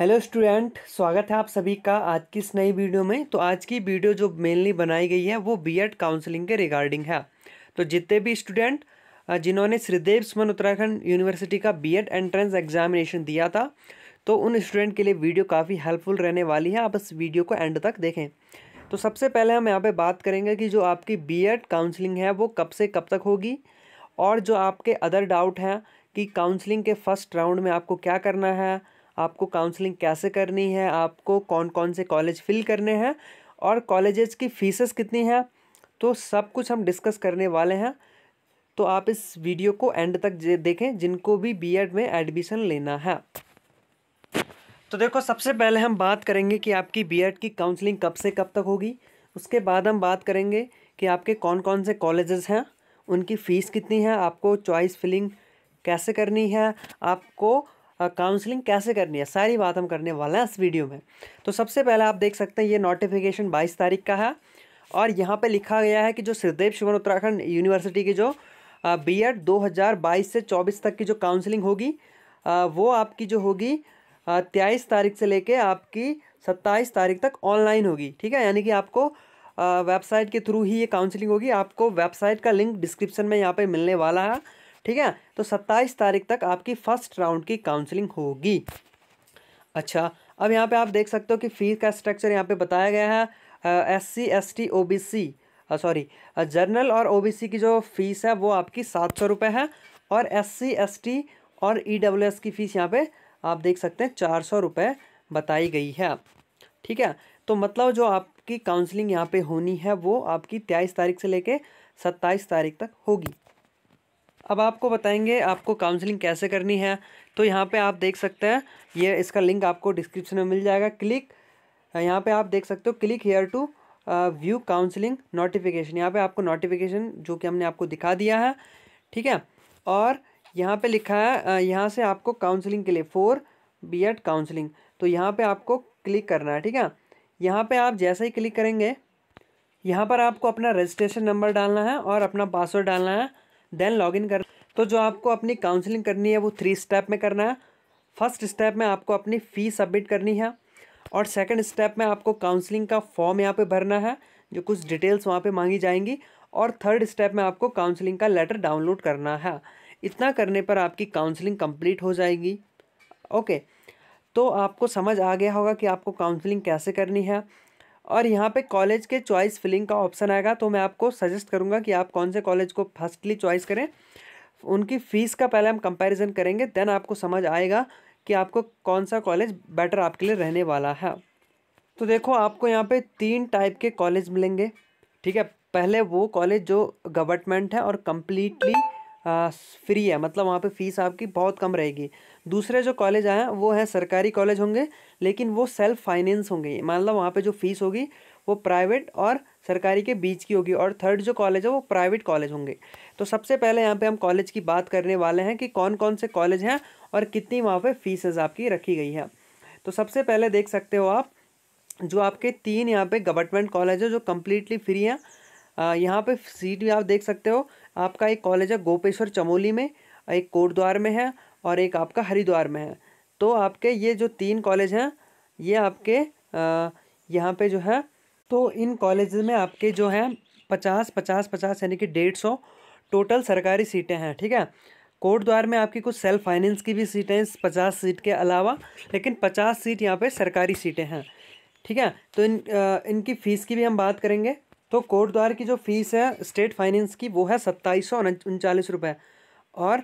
hello student स्वागत है आप सभी का आज की इस नई वीडियो में तो आज की वीडियो जो मेनली बनाई गई है वो बीएड काउंसलिंग के रिगार्डिंग है तो जितने भी स्टूडेंट जिन्होंने श्रीदेव सुमन उत्तराखंड यूनिवर्सिटी का बीएड एंट्रेंस एग्जामिनेशन दिया था तो उन स्टूडेंट के लिए वीडियो काफ़ी हेल्पफुल रहने वाली है आप इस वीडियो को एंड तक देखें तो सबसे पहले हम यहाँ पर बात करेंगे कि जो आपकी बी काउंसलिंग है वो कब से कब तक होगी और जो आपके अदर डाउट हैं कि काउंसलिंग के फर्स्ट राउंड में आपको क्या करना है आपको काउंसलिंग कैसे करनी है आपको कौन कौन से कॉलेज फिल करने हैं और कॉलेजेस की फ़ीसेस कितनी हैं तो सब कुछ हम डिस्कस करने वाले हैं तो आप इस वीडियो को एंड तक देखें जिनको भी बीएड में एडमिशन लेना है तो देखो सबसे पहले हम बात करेंगे कि आपकी बीएड की काउंसलिंग कब से कब तक होगी उसके बाद हम बात करेंगे कि आपके कौन कौन से कॉलेजेस हैं उनकी फ़ीस कितनी है आपको चॉइस फिलिंग कैसे करनी है आपको काउंसलिंग कैसे करनी है सारी बात हम करने वाले हैं इस वीडियो में तो सबसे पहले आप देख सकते हैं ये नोटिफिकेशन बाईस तारीख का है और यहाँ पर लिखा गया है कि जो सिद्धेव शिवन उत्तराखंड यूनिवर्सिटी की जो बी एड दो से चौबीस तक की जो काउंसलिंग होगी वो आपकी जो होगी तेईस तारीख से लेके आपकी सत्ताईस तारीख तक ऑनलाइन होगी ठीक है यानी कि आपको वेबसाइट के थ्रू ही ये काउंसलिंग होगी आपको वेबसाइट का लिंक डिस्क्रिप्शन में यहाँ पे मिलने वाला है ठीक है तो सत्ताईस तारीख तक आपकी फर्स्ट राउंड की काउंसलिंग होगी अच्छा अब यहाँ पे आप देख सकते हो कि फीस का स्ट्रक्चर यहाँ पे बताया गया है S C S T O B C sorry general और ओबीसी की जो फ़ीस है वो आपकी सात सौ रुपये है और एस सी एस टी और ई डब्ल्यू एस की फ़ीस यहाँ पे आप देख सकते हैं चार सौ रुपये बताई गई है ठीक है तो मतलब जो आपकी काउंसलिंग यहाँ पे होनी है वो आपकी तेईस तारीख से लेके सत्ताईस तारीख तक होगी अब आपको बताएंगे आपको काउंसलिंग कैसे करनी है तो यहाँ पे आप देख सकते हैं ये इसका लिंक आपको डिस्क्रिप्शन में मिल जाएगा क्लिक यहाँ पे आप देख सकते हो click here to view counselling notification यहाँ पे आपको नोटिफिकेशन जो कि हमने आपको दिखा दिया है ठीक है और यहाँ पे लिखा है यहाँ से आपको काउंसलिंग के लिए फोर बी एड काउंसलिंग तो यहाँ पर आपको क्लिक करना है ठीक है यहाँ पर आप जैसे ही क्लिक करेंगे यहाँ पर आपको अपना रजिस्ट्रेशन नंबर डालना है और अपना पासवर्ड डालना है देन लॉगिन कर तो जो आपको अपनी काउंसलिंग करनी है वो थ्री स्टेप में करना है फर्स्ट स्टेप में आपको अपनी फ़ी सबमिट करनी है और सेकंड स्टेप में आपको काउंसलिंग का फॉर्म यहाँ पे भरना है जो कुछ डिटेल्स वहाँ पे मांगी जाएंगी और थर्ड स्टेप में आपको काउंसलिंग का लेटर डाउनलोड करना है इतना करने पर आपकी काउंसलिंग कम्प्लीट हो जाएगी ओके तो आपको समझ आ गया होगा कि आपको काउंसलिंग कैसे करनी है और यहाँ पे कॉलेज के चॉइस फिलिंग का ऑप्शन आएगा तो मैं आपको सजेस्ट करूँगा कि आप कौन से कॉलेज को फर्स्टली चॉइस करें उनकी फ़ीस का पहले हम कंपैरिजन करेंगे देन आपको समझ आएगा कि आपको कौन सा कॉलेज बेटर आपके लिए रहने वाला है तो देखो आपको यहाँ पे तीन टाइप के कॉलेज मिलेंगे ठीक है पहले वो कॉलेज जो गवर्नमेंट है और कम्प्लीटली फ्री है मतलब वहाँ पे फ़ीस आपकी बहुत कम रहेगी दूसरे जो कॉलेज आए वो हैं सरकारी कॉलेज होंगे लेकिन वो सेल्फ फाइनेंस होंगे मतलब वहाँ पे जो फ़ीस होगी वो प्राइवेट और सरकारी के बीच की होगी और थर्ड जो कॉलेज है वो प्राइवेट कॉलेज होंगे तो सबसे पहले यहाँ पे हम कॉलेज की बात करने वाले हैं कि कौन कौन से कॉलेज हैं और कितनी वहाँ पर फ़ीसेज आपकी रखी गई है तो सबसे पहले देख सकते हो आप जो आपके तीन यहाँ पे गवर्नमेंट कॉलेज है जो कम्प्लीटली फ्री हैं यहाँ पे सीट भी आप देख सकते हो आपका एक कॉलेज है गोपेश्वर चमोली में एक कोटद्वार में है और एक आपका हरिद्वार में है तो आपके ये जो तीन कॉलेज हैं ये आपके यहाँ पे जो है तो इन कॉलेज में आपके जो हैं पचास पचास पचास यानी कि डेढ़ सौ टोटल सरकारी सीटें हैं ठीक है कोटद्वार में आपकी कुछ सेल्फ फाइनेंस की भी सीटें पचास सीट के अलावा लेकिन पचास सीट यहाँ पर सरकारी सीटें हैं ठीक है तो इन आ, इनकी फ़ीस की भी हम बात करेंगे तो कोट द्वार की जो फीस है स्टेट फाइनेंस की वो है सत्ताईस सौ उनचालीस रुपये और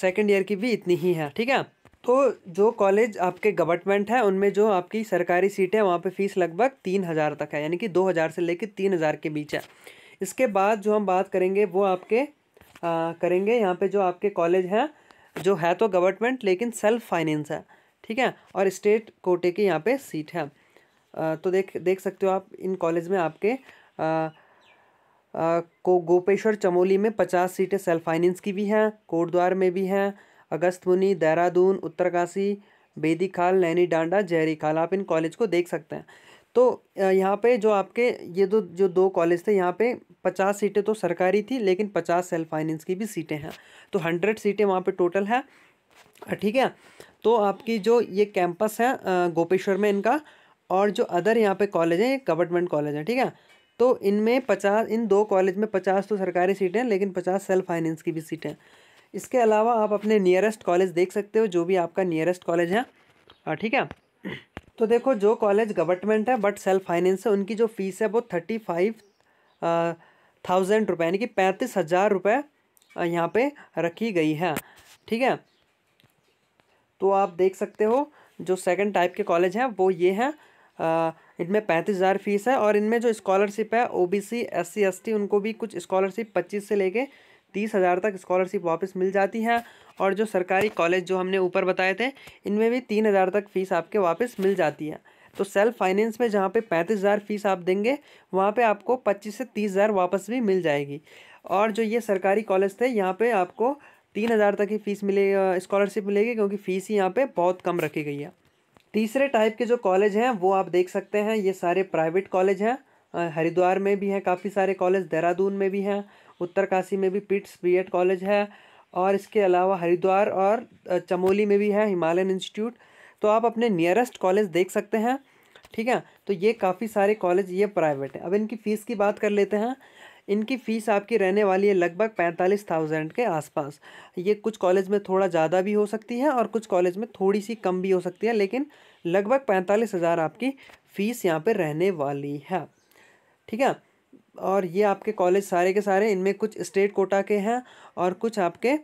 सेकेंड ईयर की भी इतनी ही है ठीक है तो जो कॉलेज आपके गवर्नमेंट है उनमें जो आपकी सरकारी सीट है वहाँ पे फीस लगभग तीन हज़ार तक है यानी कि दो हज़ार से लेकर तीन हज़ार के बीच है इसके बाद जो हम बात करेंगे वो आपके आ, करेंगे यहाँ पे जो आपके कॉलेज हैं जो है तो गवर्नमेंट लेकिन सेल्फ फाइनेंस है ठीक है और स्टेट कोटे की यहाँ पर सीट है आ, तो देख देख सकते हो आप इन कॉलेज में आपके को गोपेश्वर चमोली में पचास सीटें सेल्फ फाइनेंस की भी हैं कोटद्वार में भी हैं अगस्त मुनि देहरादून उत्तरकाशी बेदी खाल नैनी डांडा जहरी खाल आप इन कॉलेज को देख सकते हैं तो यहाँ पे जो आपके ये दो जो दो कॉलेज थे यहाँ पे पचास सीटें तो सरकारी थी लेकिन पचास सेल्फ फाइनेंस की भी सीटें हैं तो हंड्रेड सीटें वहाँ पे टोटल है ठीक है तो आपकी जो ये कैंपस है गोपेश्वर में इनका और जो अदर यहाँ पे कॉलेज हैं ये गवर्नमेंट कॉलेज हैं ठीक है तो इनमें पचास इन दो कॉलेज में पचास तो सरकारी सीटें हैं लेकिन पचास सेल्फ फाइनेंस की भी सीटें इसके अलावा आप अपने नियरेस्ट कॉलेज देख सकते हो जो भी आपका नियरेस्ट कॉलेज है हाँ ठीक है तो देखो जो कॉलेज गवर्नमेंट है बट सेल्फ फाइनेंस है उनकी जो फीस है वो थर्टी फाइव थाउजेंड रुपये यानी कि पैंतीस हज़ार रुपये यहाँ पर रखी गई है ठीक है तो आप देख सकते हो जो सेकंड टाइप के कॉलेज हैं वो ये हैं इनमें पैंतीस हज़ार फीस है और इनमें जो स्कॉलरशिप है O B C S C S T उनको भी कुछ स्कॉलरशिप पच्चीस से लेके तीस हज़ार तक स्कॉलरशिप वापस मिल जाती है और जो सरकारी कॉलेज जो हमने ऊपर बताए थे इनमें भी तीन हज़ार तक फ़ीस आपके वापस मिल जाती है तो सेल्फ फाइनेंस में जहाँ पे पैंतीस हज़ार फीस आप देंगे वहाँ पे आपको पच्चीस से तीस हज़ार वापस भी मिल जाएगी और जो ये सरकारी कॉलेज थे यहाँ पर आपको तीन हज़ार तक की फ़ीस मिलेगी स्कॉलरशिप मिलेगी क्योंकि फ़ीस ही यहाँ पर बहुत कम रखी गई है तीसरे टाइप के जो कॉलेज हैं वो आप देख सकते हैं ये सारे प्राइवेट कॉलेज हैं हरिद्वार में भी हैं काफ़ी सारे कॉलेज देहरादून में भी हैं उत्तरकाशी में भी पिट्स बी कॉलेज है और इसके अलावा हरिद्वार और चमोली में भी है हिमालयन इंस्टीट्यूट तो आप अपने नियरेस्ट कॉलेज देख सकते हैं ठीक है तो ये काफ़ी सारे कॉलेज ये प्राइवेट हैं अब इनकी फ़ीस की बात कर लेते हैं इनकी फ़ीस आपकी रहने वाली है लगभग पैंतालीस थाउजेंड के आसपास ये कुछ कॉलेज में थोड़ा ज़्यादा भी हो सकती है और कुछ कॉलेज में थोड़ी सी कम भी हो सकती है लेकिन लगभग पैंतालीस हज़ार आपकी फ़ीस यहाँ पर रहने वाली है ठीक है और ये आपके कॉलेज सारे के सारे इनमें कुछ स्टेट कोटा के हैं और कुछ आपके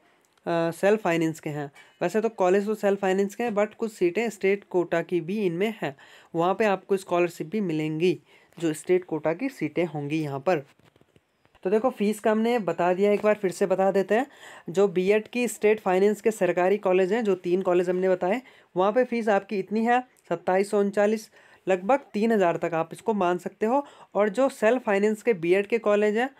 सेल्फ फाइनेंस के हैं वैसे तो कॉलेज तो सेल्फ फाइनेंस के हैं बट कुछ सीटें स्टेट कोटा की भी इनमें हैं वहाँ पे आपको स्कॉलरशिप भी मिलेंगी जो स्टेट कोटा की सीटें होंगी यहाँ पर तो देखो फीस का हमने बता दिया एक बार फिर से बता देते हैं जो बीएड की स्टेट फाइनेंस के सरकारी कॉलेज हैं जो तीन कॉलेज हमने बताए वहाँ पे फीस आपकी इतनी है सत्ताईस सौ उनचालीस लगभग तीन हज़ार तक आप इसको मान सकते हो और जो सेल्फ फाइनेंस के एड के कॉलेज हैं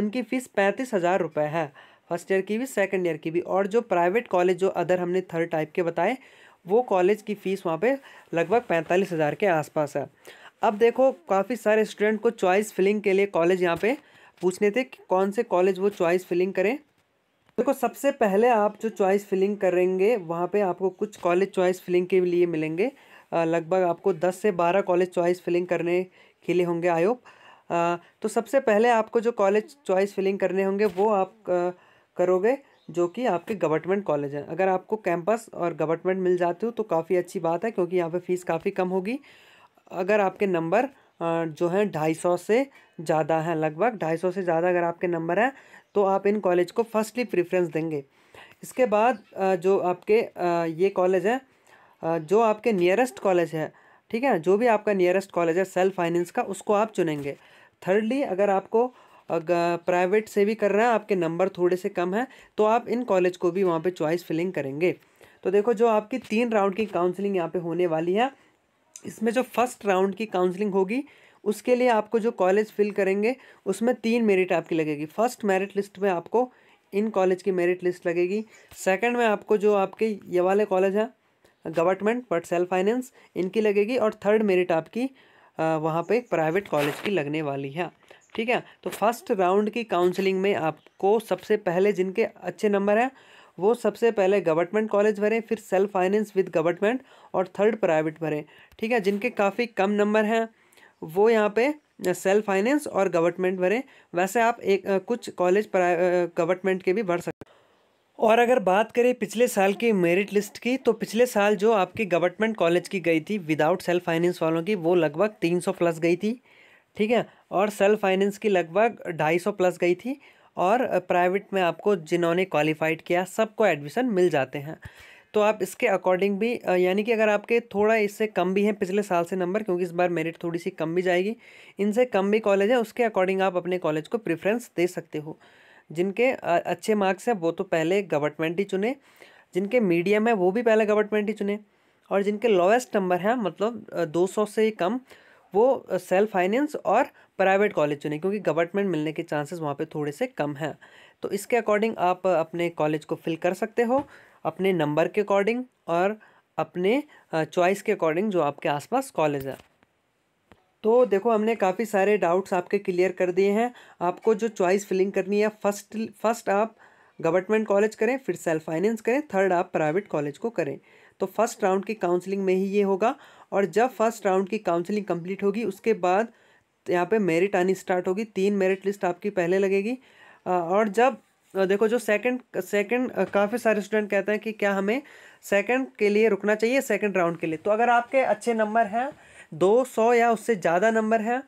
उनकी फ़ीस पैंतीस हज़ार रुपये है फर्स्ट ईयर की भी सेकेंड ईयर की भी और जो प्राइवेट कॉलेज जो अदर हमने थर्ड टाइप के बताए वो कॉलेज की फ़ीस वहाँ पे लगभग पैंतालीस हज़ार के आसपास है अब देखो काफ़ी सारे स्टूडेंट को चॉइस फिलिंग के लिए कॉलेज यहाँ पे पूछने थे कि कौन से कॉलेज वो चॉइस फिलिंग करें देखो तो सबसे पहले आप जो चॉइस फिलिंग करेंगे वहाँ पे आपको कुछ कॉलेज चॉइस फिलिंग के लिए मिलेंगे लगभग आपको 10 से 12 कॉलेज चॉइस फिलिंग करने के लिए होंगे आयोग तो सबसे पहले आपको जो कॉलेज चॉइस फिलिंग करने होंगे वो आप करोगे जो कि आपके गवर्नमेंट कॉलेज हैं अगर आपको कैंपस और गवर्नमेंट मिल जाते हो तो काफ़ी अच्छी बात है क्योंकि यहाँ पे फ़ीस काफ़ी कम होगी अगर आपके नंबर जो है ढाई सौ से ज़्यादा हैं लगभग ढाई सौ से ज़्यादा अगर आपके नंबर हैं तो आप इन कॉलेज को फर्स्टली प्रेफरेंस देंगे इसके बाद जो आपके ये कॉलेज है जो आपके नियरेस्ट कॉलेज है ठीक है जो भी आपका नियरेस्ट कॉलेज है सेल्फ फाइनेंस का उसको आप चुनेंगे थर्डली अगर आपको प्राइवेट से भी कर रहे हैं आपके नंबर थोड़े से कम हैं तो आप इन कॉलेज को भी वहाँ पे चॉइस फिलिंग करेंगे तो देखो जो आपकी तीन राउंड की काउंसलिंग यहाँ पे होने वाली है इसमें जो फर्स्ट राउंड की काउंसलिंग होगी उसके लिए आपको जो कॉलेज फिल करेंगे उसमें तीन मेरिट आपकी लगेगी फर्स्ट मेरिट लिस्ट में आपको इन कॉलेज की मेरिट लिस्ट लगेगी सेकंड में आपको जो आपके ये वाले कॉलेज हैं गवर्नमेंट बट सेल्फ फाइनेंस इनकी लगेगी और थर्ड मेरिट आपकी वहाँ पे प्राइवेट कॉलेज की लगने वाली है ठीक है तो फर्स्ट राउंड की काउंसलिंग में आपको सबसे पहले जिनके अच्छे नंबर हैं वो सबसे पहले गवर्नमेंट कॉलेज भरें फिर सेल्फ फाइनेंस विद गवर्नमेंट और थर्ड प्राइवेट भरें ठीक है जिनके काफ़ी कम नंबर हैं वो यहाँ पे सेल्फ फाइनेंस और गवर्नमेंट भरें वैसे आप एक कुछ कॉलेज गवर्नमेंट के भी भर सकते और अगर बात करें पिछले साल की मेरिट लिस्ट की तो पिछले साल जो आपकी गवर्नमेंट कॉलेज की गई थी विदाउट सेल्फ फाइनेंस वालों की वो लगभग तीन सौ प्लस गई थी ठीक है और सेल्फ फाइनेंस की लगभग ढाई सौ प्लस गई थी और प्राइवेट में आपको जिन्होंने क्वालिफाइड किया सबको एडमिशन मिल जाते हैं तो आप इसके अकॉर्डिंग भी यानी कि अगर आपके थोड़ा इससे कम भी हैं पिछले साल से नंबर क्योंकि इस बार मेरिट थोड़ी सी कम भी जाएगी इनसे कम भी कॉलेज है उसके अकॉर्डिंग आप अपने कॉलेज को प्रेफरेंस दे सकते हो जिनके अच्छे मार्क्स हैं वो तो पहले गवर्नमेंट ही चुने जिनके मीडियम है वो भी पहले गवर्नमेंट ही चुने और जिनके लोएस्ट नंबर हैं मतलब दो से कम वो सेल्फ फाइनेंस और प्राइवेट कॉलेज चुने क्योंकि गवर्नमेंट मिलने के चांसेस वहाँ पे थोड़े से कम हैं तो इसके अकॉर्डिंग आप अपने कॉलेज को फिल कर सकते हो अपने नंबर के अकॉर्डिंग और अपने चॉइस के अकॉर्डिंग जो आपके आसपास कॉलेज है तो देखो हमने काफ़ी सारे डाउट्स आपके क्लियर कर दिए हैं आपको जो चॉइस फिलिंग करनी है फर्स्ट फर्स्ट आप गवर्नमेंट कॉलेज करें फिर सेल्फ फाइनेंस करें थर्ड आप प्राइवेट कॉलेज को करें तो फर्स्ट राउंड की काउंसलिंग में ही ये होगा और जब फर्स्ट राउंड की काउंसलिंग कंप्लीट होगी उसके बाद यहाँ पे मेरिट आनी स्टार्ट होगी तीन मेरिट लिस्ट आपकी पहले लगेगी और जब देखो जो सेकंड सेकंड काफ़ी सारे स्टूडेंट कहते हैं कि क्या हमें सेकंड के लिए रुकना चाहिए सेकंड राउंड के लिए तो अगर आपके अच्छे नंबर हैं दो सौ या उससे ज़्यादा नंबर हैं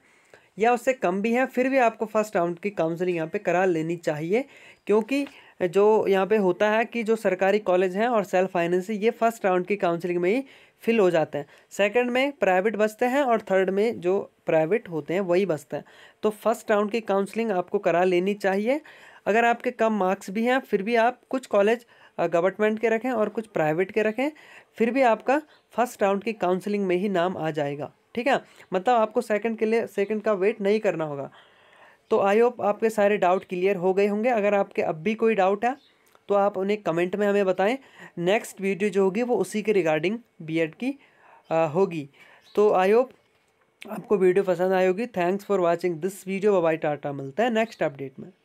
या उससे कम भी हैं फिर भी आपको फर्स्ट राउंड की काउंसलिंग यहाँ पर करा लेनी चाहिए क्योंकि जो यहाँ पे होता है कि जो सरकारी कॉलेज हैं और सेल्फ फाइनेंस ये फर्स्ट राउंड की काउंसलिंग में ही फिल हो जाते हैं सेकंड में प्राइवेट बचते हैं और थर्ड में जो प्राइवेट होते हैं वही बचते हैं तो फर्स्ट राउंड की काउंसलिंग आपको करा लेनी चाहिए अगर आपके कम मार्क्स भी हैं फिर भी आप कुछ कॉलेज गवर्नमेंट के रखें और कुछ प्राइवेट के रखें फिर भी आपका फर्स्ट राउंड की काउंसलिंग में ही नाम आ जाएगा ठीक है मतलब आपको सेकंड के लिए सेकंड का वेट नहीं करना होगा तो आई होप आपके सारे डाउट क्लियर हो गए होंगे अगर आपके अब भी कोई डाउट है तो आप उन्हें कमेंट में हमें बताएं नेक्स्ट वीडियो जो होगी वो उसी के रिगार्डिंग बीएड की होगी तो आई होप आपको वीडियो पसंद आई होगी thanks for watching this video bye tata मिलता है नेक्स्ट अपडेट में